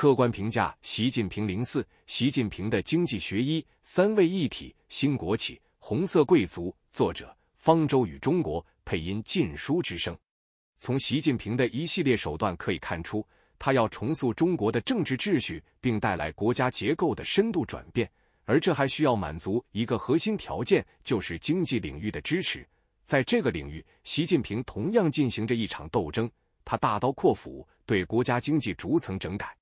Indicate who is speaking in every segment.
Speaker 1: 客观评价习近平零四，习近平的经济学一三位一体新国企红色贵族，作者方舟与中国配音禁书之声。从习近平的一系列手段可以看出，他要重塑中国的政治秩序，并带来国家结构的深度转变。而这还需要满足一个核心条件，就是经济领域的支持。在这个领域，习近平同样进行着一场斗争，他大刀阔斧对国家经济逐层整改。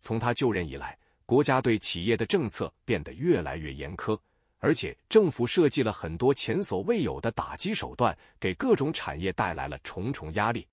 Speaker 1: 从他就任以来，国家对企业的政策变得越来越严苛，而且政府设计了很多前所未有的打击手段，给各种产业带来了重重压力。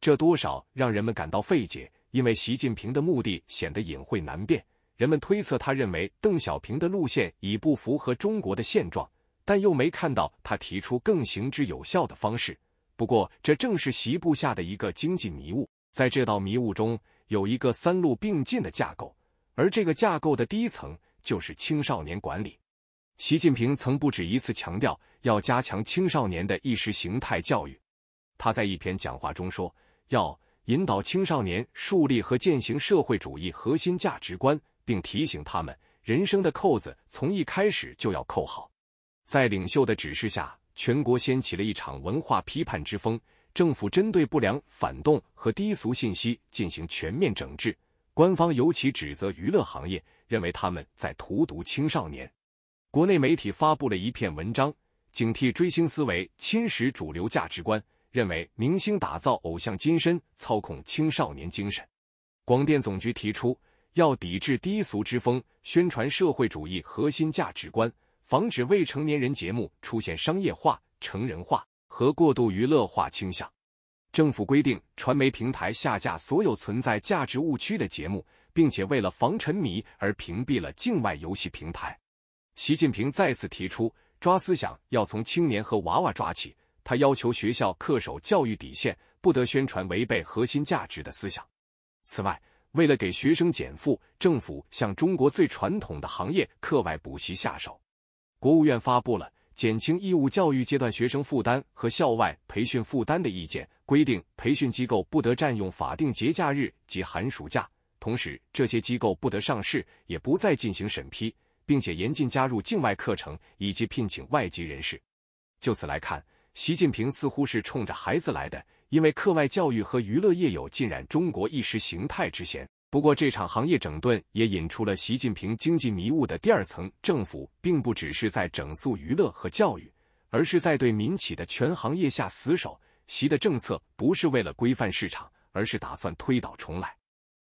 Speaker 1: 这多少让人们感到费解，因为习近平的目的显得隐晦难辨。人们推测，他认为邓小平的路线已不符合中国的现状，但又没看到他提出更行之有效的方式。不过，这正是习部下的一个经济迷雾，在这道迷雾中。有一个三路并进的架构，而这个架构的第一层就是青少年管理。习近平曾不止一次强调要加强青少年的意识形态教育。他在一篇讲话中说，要引导青少年树立和践行社会主义核心价值观，并提醒他们人生的扣子从一开始就要扣好。在领袖的指示下，全国掀起了一场文化批判之风。政府针对不良反动和低俗信息进行全面整治，官方尤其指责娱乐行业，认为他们在荼毒青少年。国内媒体发布了一篇文章，警惕追星思维侵蚀主流价值观，认为明星打造偶像金身，操控青少年精神。广电总局提出要抵制低俗之风，宣传社会主义核心价值观，防止未成年人节目出现商业化、成人化。和过度娱乐化倾向，政府规定传媒平台下架所有存在价值误区的节目，并且为了防沉迷而屏蔽了境外游戏平台。习近平再次提出抓思想要从青年和娃娃抓起，他要求学校恪守教育底线，不得宣传违背核心价值的思想。此外，为了给学生减负，政府向中国最传统的行业——课外补习下手。国务院发布了。减轻义务教育阶段学生负担和校外培训负担的意见规定，培训机构不得占用法定节假日及寒暑假，同时这些机构不得上市，也不再进行审批，并且严禁加入境外课程以及聘请外籍人士。就此来看，习近平似乎是冲着孩子来的，因为课外教育和娱乐业有浸染中国意识形态之嫌。不过，这场行业整顿也引出了习近平经济迷雾的第二层：政府并不只是在整肃娱乐和教育，而是在对民企的全行业下死手。习的政策不是为了规范市场，而是打算推倒重来。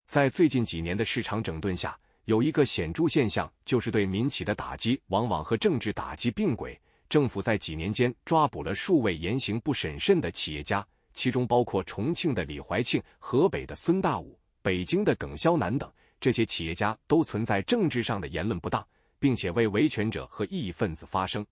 Speaker 1: 在最近几年的市场整顿下，有一个显著现象，就是对民企的打击往往和政治打击并轨。政府在几年间抓捕了数位言行不审慎的企业家，其中包括重庆的李怀庆、河北的孙大武。北京的耿潇南等这些企业家都存在政治上的言论不当，并且为维权者和异议分子发声，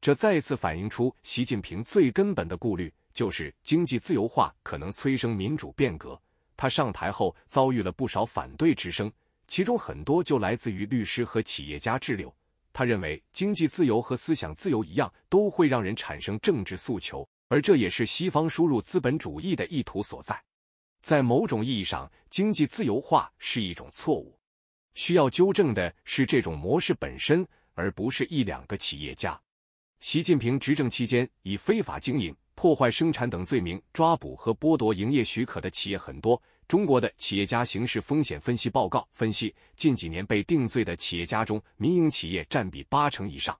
Speaker 1: 这再次反映出习近平最根本的顾虑就是经济自由化可能催生民主变革。他上台后遭遇了不少反对之声，其中很多就来自于律师和企业家滞留。他认为经济自由和思想自由一样，都会让人产生政治诉求，而这也是西方输入资本主义的意图所在。在某种意义上，经济自由化是一种错误，需要纠正的是这种模式本身，而不是一两个企业家。习近平执政期间，以非法经营、破坏生产等罪名抓捕和剥夺营业许可的企业很多。中国的企业家刑事风险分析报告分析，近几年被定罪的企业家中，民营企业占比八成以上。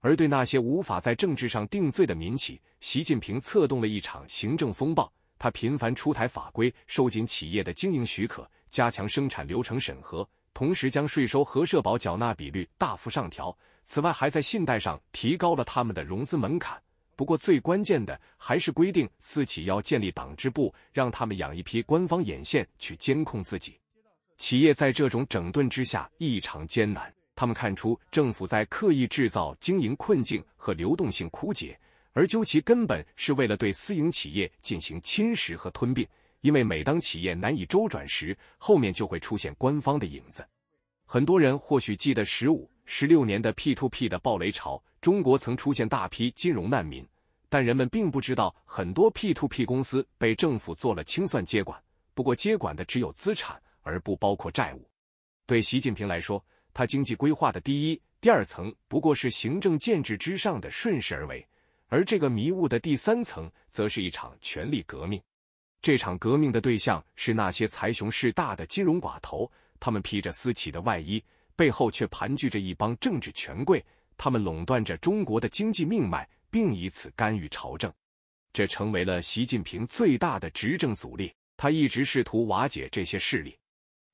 Speaker 1: 而对那些无法在政治上定罪的民企，习近平策动了一场行政风暴。他频繁出台法规，收紧企业的经营许可，加强生产流程审核，同时将税收和社保缴纳比率大幅上调。此外，还在信贷上提高了他们的融资门槛。不过，最关键的还是规定私企要建立党支部，让他们养一批官方眼线去监控自己。企业在这种整顿之下异常艰难，他们看出政府在刻意制造经营困境和流动性枯竭。而究其根本，是为了对私营企业进行侵蚀和吞并。因为每当企业难以周转时，后面就会出现官方的影子。很多人或许记得十五、十六年的 P to P 的暴雷潮，中国曾出现大批金融难民，但人们并不知道，很多 P to P 公司被政府做了清算接管。不过，接管的只有资产，而不包括债务。对习近平来说，他经济规划的第一、第二层，不过是行政建制之上的顺势而为。而这个迷雾的第三层，则是一场权力革命。这场革命的对象是那些财雄势大的金融寡头，他们披着私企的外衣，背后却盘踞着一帮政治权贵，他们垄断着中国的经济命脉，并以此干预朝政。这成为了习近平最大的执政阻力，他一直试图瓦解这些势力。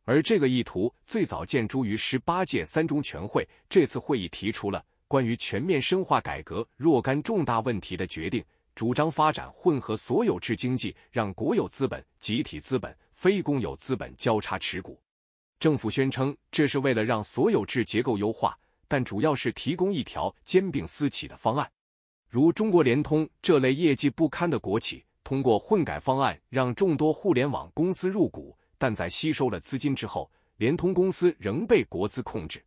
Speaker 1: 而这个意图最早见诸于十八届三中全会，这次会议提出了。关于全面深化改革若干重大问题的决定主张发展混合所有制经济，让国有资本、集体资本、非公有资本交叉持股。政府宣称这是为了让所有制结构优化，但主要是提供一条兼并私企的方案。如中国联通这类业绩不堪的国企，通过混改方案让众多互联网公司入股，但在吸收了资金之后，联通公司仍被国资控制。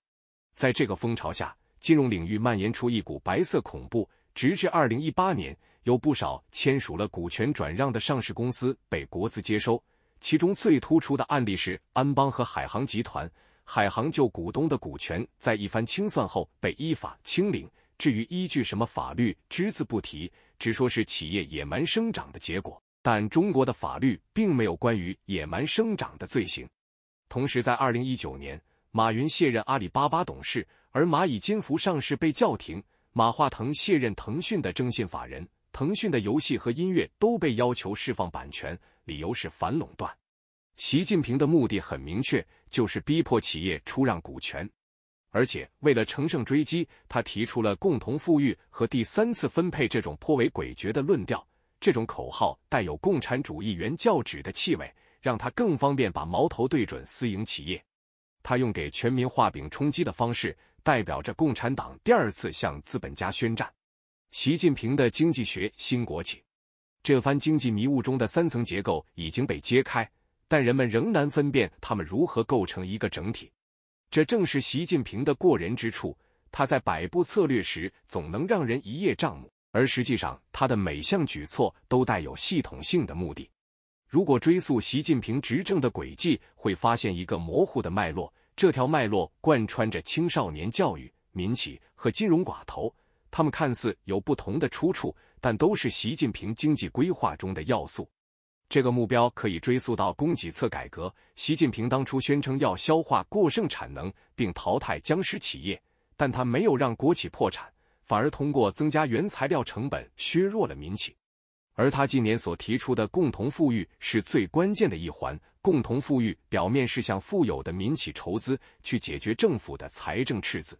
Speaker 1: 在这个风潮下。金融领域蔓延出一股白色恐怖，直至二零一八年，有不少签署了股权转让的上市公司被国资接收。其中最突出的案例是安邦和海航集团。海航就股东的股权在一番清算后被依法清零，至于依据什么法律，只字不提，只说是企业野蛮生长的结果。但中国的法律并没有关于野蛮生长的罪行。同时，在二零一九年，马云卸任阿里巴巴董事。而蚂蚁金服上市被叫停，马化腾卸任腾讯的征信法人，腾讯的游戏和音乐都被要求释放版权，理由是反垄断。习近平的目的很明确，就是逼迫企业出让股权。而且为了乘胜追击，他提出了共同富裕和第三次分配这种颇为诡谲的论调。这种口号带有共产主义原教旨的气味，让他更方便把矛头对准私营企业。他用给全民画饼充饥的方式，代表着共产党第二次向资本家宣战。习近平的经济学新国企，这番经济迷雾中的三层结构已经被揭开，但人们仍难分辨他们如何构成一个整体。这正是习近平的过人之处，他在摆布策略时总能让人一叶障目，而实际上他的每项举措都带有系统性的目的。如果追溯习近平执政的轨迹，会发现一个模糊的脉络。这条脉络贯穿着青少年教育、民企和金融寡头。他们看似有不同的出处，但都是习近平经济规划中的要素。这个目标可以追溯到供给侧改革。习近平当初宣称要消化过剩产能，并淘汰僵尸企业，但他没有让国企破产，反而通过增加原材料成本削弱了民企。而他近年所提出的共同富裕是最关键的一环。共同富裕表面是向富有的民企筹资，去解决政府的财政赤字，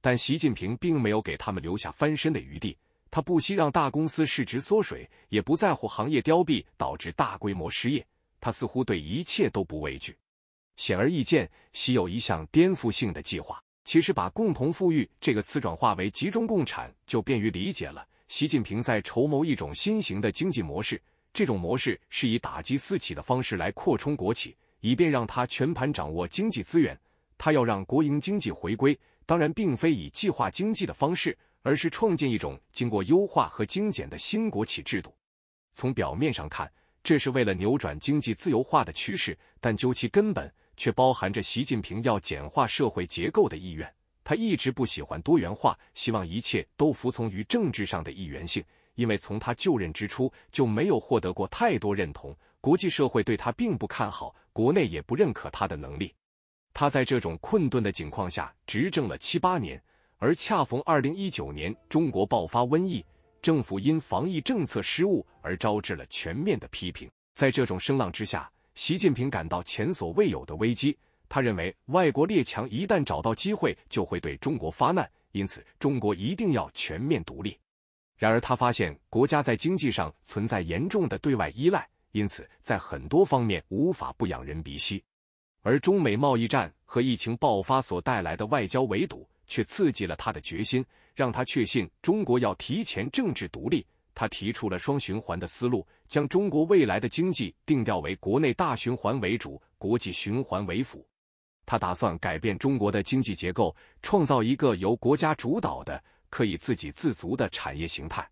Speaker 1: 但习近平并没有给他们留下翻身的余地。他不惜让大公司市值缩水，也不在乎行业凋敝导致大规模失业。他似乎对一切都不畏惧。显而易见，习有一项颠覆性的计划，其实把“共同富裕”这个词转化为“集中共产”就便于理解了。习近平在筹谋一种新型的经济模式，这种模式是以打击私企的方式来扩充国企，以便让他全盘掌握经济资源。他要让国营经济回归，当然并非以计划经济的方式，而是创建一种经过优化和精简的新国企制度。从表面上看，这是为了扭转经济自由化的趋势，但究其根本，却包含着习近平要简化社会结构的意愿。他一直不喜欢多元化，希望一切都服从于政治上的一元性。因为从他就任之初就没有获得过太多认同，国际社会对他并不看好，国内也不认可他的能力。他在这种困顿的情况下执政了七八年，而恰逢二零一九年中国爆发瘟疫，政府因防疫政策失误而招致了全面的批评。在这种声浪之下，习近平感到前所未有的危机。他认为，外国列强一旦找到机会，就会对中国发难，因此中国一定要全面独立。然而，他发现国家在经济上存在严重的对外依赖，因此在很多方面无法不仰人鼻息。而中美贸易战和疫情爆发所带来的外交围堵，却刺激了他的决心，让他确信中国要提前政治独立。他提出了双循环的思路，将中国未来的经济定调为国内大循环为主，国际循环为辅。他打算改变中国的经济结构，创造一个由国家主导的可以自给自足的产业形态。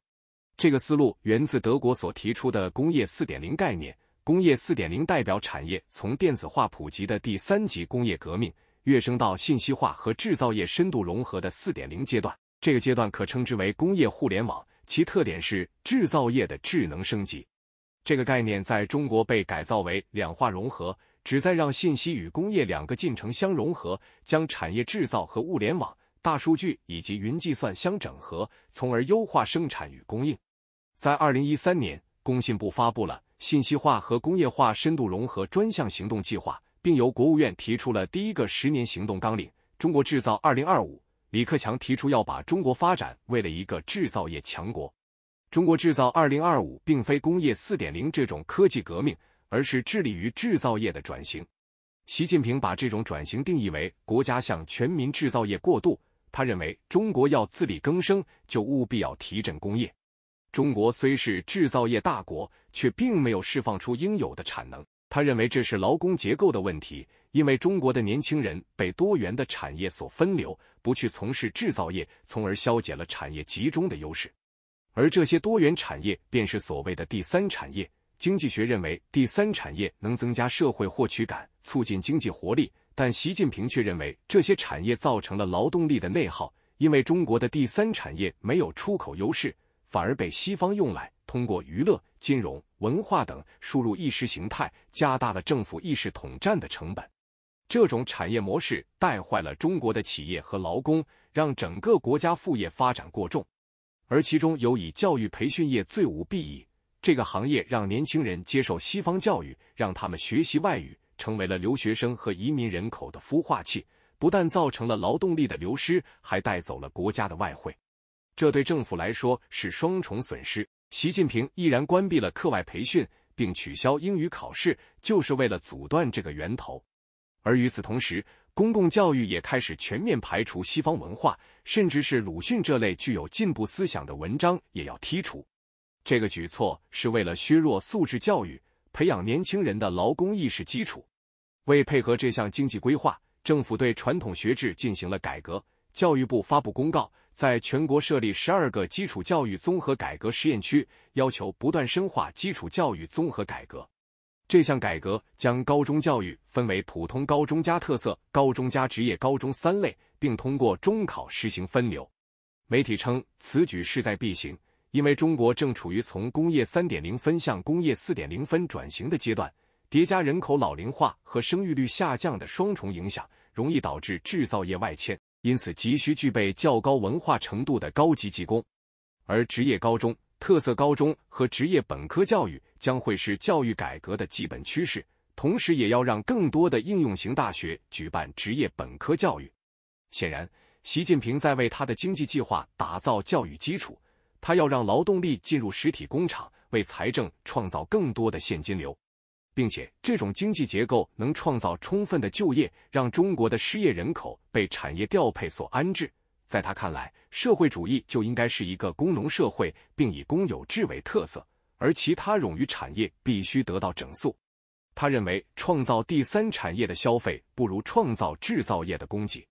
Speaker 1: 这个思路源自德国所提出的“工业四点零”概念。“工业四点零”代表产业从电子化普及的第三级工业革命跃升到信息化和制造业深度融合的四点零阶段。这个阶段可称之为“工业互联网”，其特点是制造业的智能升级。这个概念在中国被改造为“两化融合”。旨在让信息与工业两个进程相融合，将产业制造和物联网、大数据以及云计算相整合，从而优化生产与供应。在二零一三年，工信部发布了信息化和工业化深度融合专项行动计划，并由国务院提出了第一个十年行动纲领《中国制造二零二五》。李克强提出要把中国发展为了一个制造业强国，《中国制造二零二五》并非工业四点零这种科技革命。而是致力于制造业的转型。习近平把这种转型定义为国家向全民制造业过渡。他认为，中国要自力更生，就务必要提振工业。中国虽是制造业大国，却并没有释放出应有的产能。他认为这是劳工结构的问题，因为中国的年轻人被多元的产业所分流，不去从事制造业，从而消解了产业集中的优势。而这些多元产业便是所谓的第三产业。经济学认为，第三产业能增加社会获取感，促进经济活力，但习近平却认为这些产业造成了劳动力的内耗，因为中国的第三产业没有出口优势，反而被西方用来通过娱乐、金融、文化等输入意识形态，加大了政府意识统战的成本。这种产业模式带坏了中国的企业和劳工，让整个国家副业发展过重，而其中尤以教育培训业最无裨益。这个行业让年轻人接受西方教育，让他们学习外语，成为了留学生和移民人口的孵化器。不但造成了劳动力的流失，还带走了国家的外汇，这对政府来说是双重损失。习近平毅然关闭了课外培训，并取消英语考试，就是为了阻断这个源头。而与此同时，公共教育也开始全面排除西方文化，甚至是鲁迅这类具有进步思想的文章也要剔除。这个举措是为了削弱素质教育，培养年轻人的劳工意识基础。为配合这项经济规划，政府对传统学制进行了改革。教育部发布公告，在全国设立十二个基础教育综合改革试验区，要求不断深化基础教育综合改革。这项改革将高中教育分为普通高中加特色高中加职业高中三类，并通过中考实行分流。媒体称，此举势在必行。因为中国正处于从工业3.0分向工业4.0分转型的阶段，叠加人口老龄化和生育率下降的双重影响，容易导致制造业外迁，因此急需具备较高文化程度的高级技工。而职业高中、特色高中和职业本科教育将会是教育改革的基本趋势，同时也要让更多的应用型大学举办职业本科教育。显然，习近平在为他的经济计划打造教育基础。他要让劳动力进入实体工厂，为财政创造更多的现金流，并且这种经济结构能创造充分的就业，让中国的失业人口被产业调配所安置。在他看来，社会主义就应该是一个工农社会，并以公有制为特色，而其他冗余产业必须得到整肃。他认为，创造第三产业的消费不如创造制造业的供给。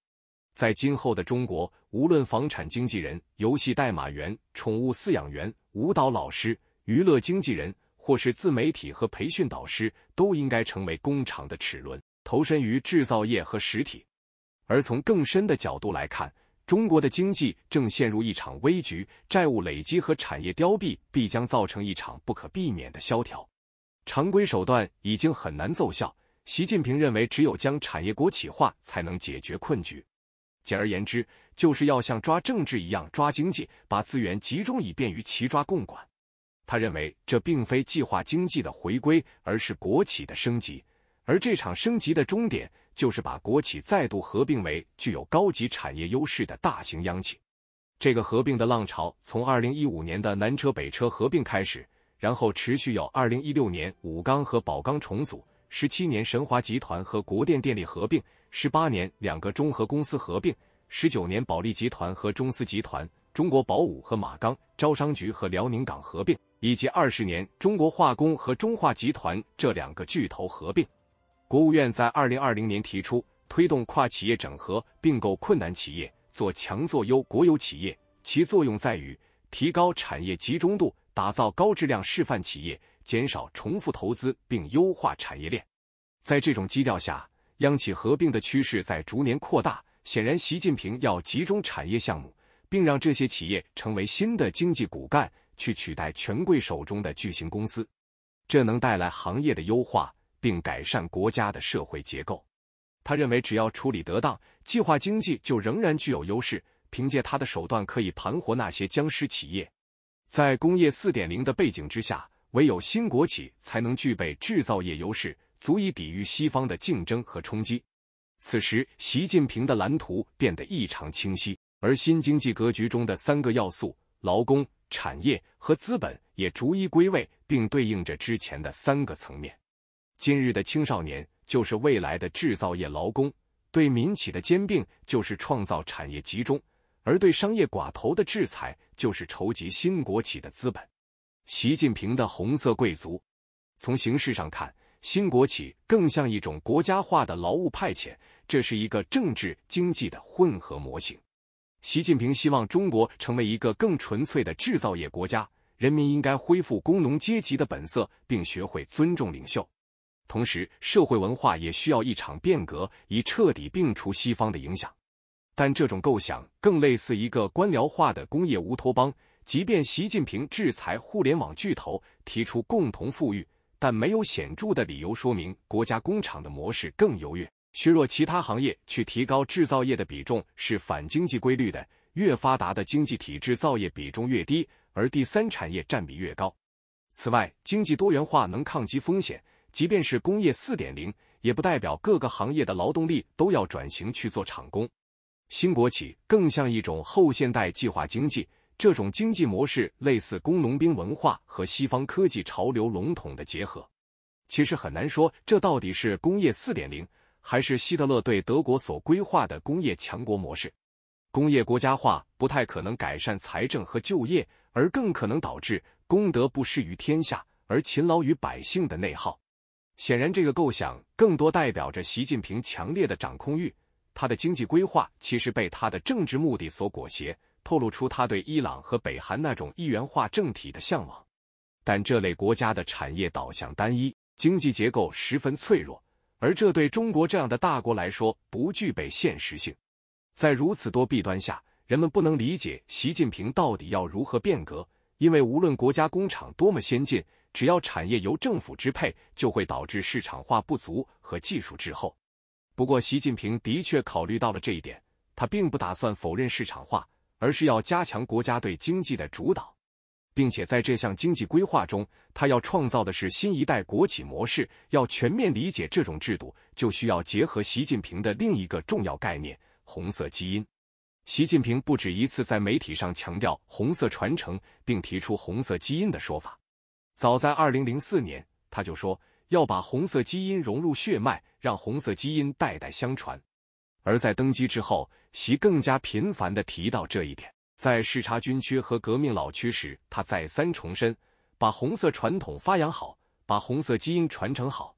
Speaker 1: 在今后的中国，无论房产经纪人、游戏代码员、宠物饲养员、舞蹈老师、娱乐经纪人，或是自媒体和培训导师，都应该成为工厂的齿轮，投身于制造业和实体。而从更深的角度来看，中国的经济正陷入一场危局，债务累积和产业凋敝必将造成一场不可避免的萧条。常规手段已经很难奏效，习近平认为，只有将产业国企化，才能解决困局。简而言之，就是要像抓政治一样抓经济，把资源集中，以便于齐抓共管。他认为，这并非计划经济的回归，而是国企的升级。而这场升级的终点，就是把国企再度合并为具有高级产业优势的大型央企。这个合并的浪潮从二零一五年的南车北车合并开始，然后持续有二零一六年武钢和宝钢重组，十七年神华集团和国电电力合并。十八年，两个中核公司合并；十九年，保利集团和中丝集团、中国宝武和马钢、招商局和辽宁港合并，以及二十年，中国化工和中化集团这两个巨头合并。国务院在二零二零年提出推动跨企业整合，并购困难企业，做强做优国有企业，其作用在于提高产业集中度，打造高质量示范企业，减少重复投资并优化产业链。在这种基调下。央企合并的趋势在逐年扩大，显然，习近平要集中产业项目，并让这些企业成为新的经济骨干，去取代权贵手中的巨型公司。这能带来行业的优化，并改善国家的社会结构。他认为，只要处理得当，计划经济就仍然具有优势。凭借他的手段，可以盘活那些僵尸企业。在工业四点零的背景之下，唯有新国企才能具备制造业优势。足以抵御西方的竞争和冲击。此时，习近平的蓝图变得异常清晰，而新经济格局中的三个要素——劳工、产业和资本，也逐一归位，并对应着之前的三个层面。今日的青少年就是未来的制造业劳工，对民企的兼并就是创造产业集中，而对商业寡头的制裁就是筹集新国企的资本。习近平的红色贵族，从形式上看。新国企更像一种国家化的劳务派遣，这是一个政治经济的混合模型。习近平希望中国成为一个更纯粹的制造业国家，人民应该恢复工农阶级的本色，并学会尊重领袖。同时，社会文化也需要一场变革，以彻底摒除西方的影响。但这种构想更类似一个官僚化的工业乌托邦。即便习近平制裁互联网巨头，提出共同富裕。但没有显著的理由说明国家工厂的模式更优越。削弱其他行业去提高制造业的比重是反经济规律的。越发达的经济体，制造业比重越低，而第三产业占比越高。此外，经济多元化能抗击风险。即便是工业四点零，也不代表各个行业的劳动力都要转型去做厂工。新国企更像一种后现代计划经济。这种经济模式类似工农兵文化和西方科技潮流笼统的结合，其实很难说这到底是工业四点零，还是希特勒对德国所规划的工业强国模式。工业国家化不太可能改善财政和就业，而更可能导致功德不施于天下，而勤劳于百姓的内耗。显然，这个构想更多代表着习近平强烈的掌控欲，他的经济规划其实被他的政治目的所裹挟。透露出他对伊朗和北韩那种一元化政体的向往，但这类国家的产业导向单一，经济结构十分脆弱，而这对中国这样的大国来说不具备现实性。在如此多弊端下，人们不能理解习近平到底要如何变革，因为无论国家工厂多么先进，只要产业由政府支配，就会导致市场化不足和技术滞后。不过，习近平的确考虑到了这一点，他并不打算否认市场化。而是要加强国家对经济的主导，并且在这项经济规划中，他要创造的是新一代国企模式。要全面理解这种制度，就需要结合习近平的另一个重要概念——红色基因。习近平不止一次在媒体上强调红色传承，并提出“红色基因”的说法。早在二零零四年，他就说要把红色基因融入血脉，让红色基因代代相传。而在登基之后，习更加频繁地提到这一点。在视察军区和革命老区时，他再三重申，把红色传统发扬好，把红色基因传承好，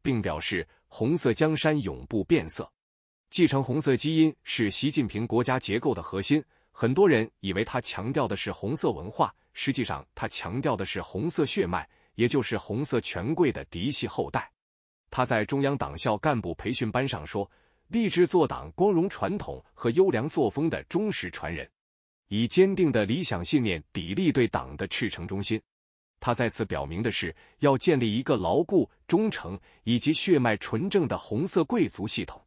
Speaker 1: 并表示“红色江山永不变色”。继承红色基因是习近平国家结构的核心。很多人以为他强调的是红色文化，实际上他强调的是红色血脉，也就是红色权贵的嫡系后代。他在中央党校干部培训班上说。立志做党光荣传统和优良作风的忠实传人，以坚定的理想信念砥砺对党的赤诚忠心。他再次表明的是，要建立一个牢固、忠诚以及血脉纯正的红色贵族系统。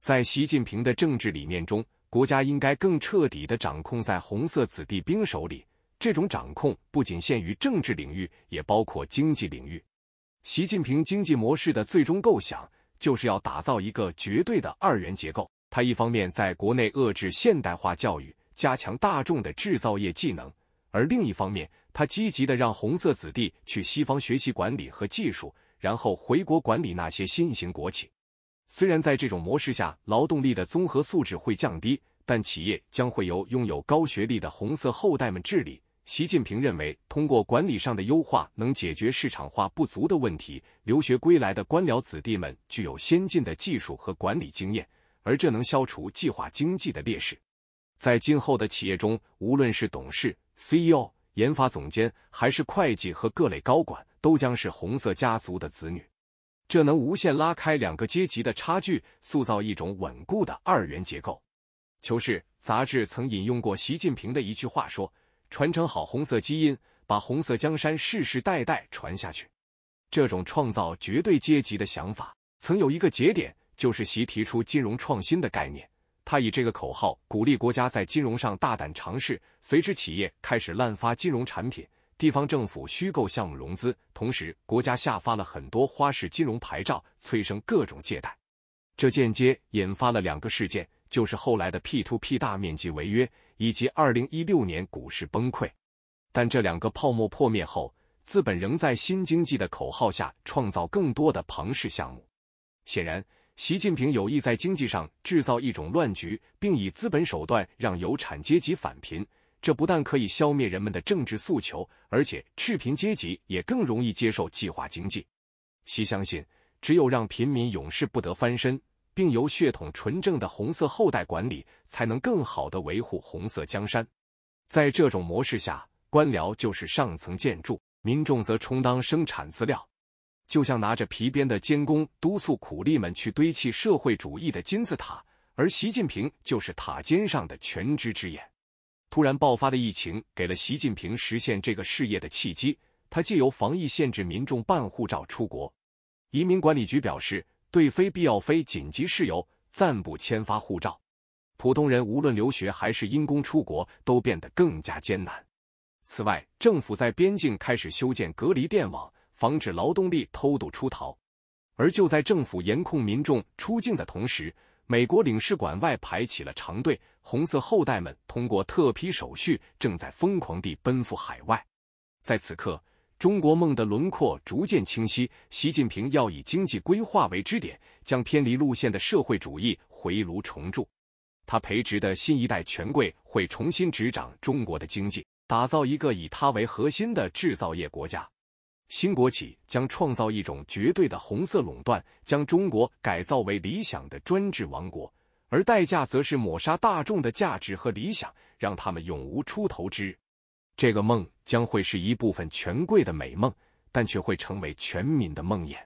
Speaker 1: 在习近平的政治理念中，国家应该更彻底地掌控在红色子弟兵手里。这种掌控不仅限于政治领域，也包括经济领域。习近平经济模式的最终构想。就是要打造一个绝对的二元结构。他一方面在国内遏制现代化教育，加强大众的制造业技能；而另一方面，他积极的让红色子弟去西方学习管理和技术，然后回国管理那些新型国企。虽然在这种模式下，劳动力的综合素质会降低，但企业将会由拥有高学历的红色后代们治理。习近平认为，通过管理上的优化，能解决市场化不足的问题。留学归来的官僚子弟们具有先进的技术和管理经验，而这能消除计划经济的劣势。在今后的企业中，无论是董事、CEO、研发总监，还是会计和各类高管，都将是红色家族的子女。这能无限拉开两个阶级的差距，塑造一种稳固的二元结构。《求是》杂志曾引用过习近平的一句话说。传承好红色基因，把红色江山世世代代传下去。这种创造绝对阶级的想法，曾有一个节点，就是习提出金融创新的概念。他以这个口号鼓励国家在金融上大胆尝试，随之企业开始滥发金融产品，地方政府虚构项目融资，同时国家下发了很多花式金融牌照，催生各种借贷。这间接引发了两个事件，就是后来的 p to p 大面积违约。以及二零一六年股市崩溃，但这两个泡沫破灭后，资本仍在新经济的口号下创造更多的庞氏项目。显然，习近平有意在经济上制造一种乱局，并以资本手段让有产阶级反贫。这不但可以消灭人们的政治诉求，而且赤贫阶级也更容易接受计划经济。习相信，只有让贫民永世不得翻身。并由血统纯正的红色后代管理，才能更好的维护红色江山。在这种模式下，官僚就是上层建筑，民众则充当生产资料，就像拿着皮鞭的监工督促苦力们去堆砌社会主义的金字塔，而习近平就是塔尖上的全知之眼。突然爆发的疫情给了习近平实现这个事业的契机，他借由防疫限制民众办护照出国，移民管理局表示。对非必要、非紧急事由暂不签发护照，普通人无论留学还是因公出国都变得更加艰难。此外，政府在边境开始修建隔离电网，防止劳动力偷渡出逃。而就在政府严控民众出境的同时，美国领事馆外排起了长队，红色后代们通过特批手续，正在疯狂地奔赴海外。在此刻。中国梦的轮廓逐渐清晰。习近平要以经济规划为支点，将偏离路线的社会主义回炉重铸。他培植的新一代权贵会重新执掌中国的经济，打造一个以他为核心的制造业国家。新国企将创造一种绝对的红色垄断，将中国改造为理想的专制王国，而代价则是抹杀大众的价值和理想，让他们永无出头之日。这个梦将会是一部分权贵的美梦，但却会成为全民的梦魇。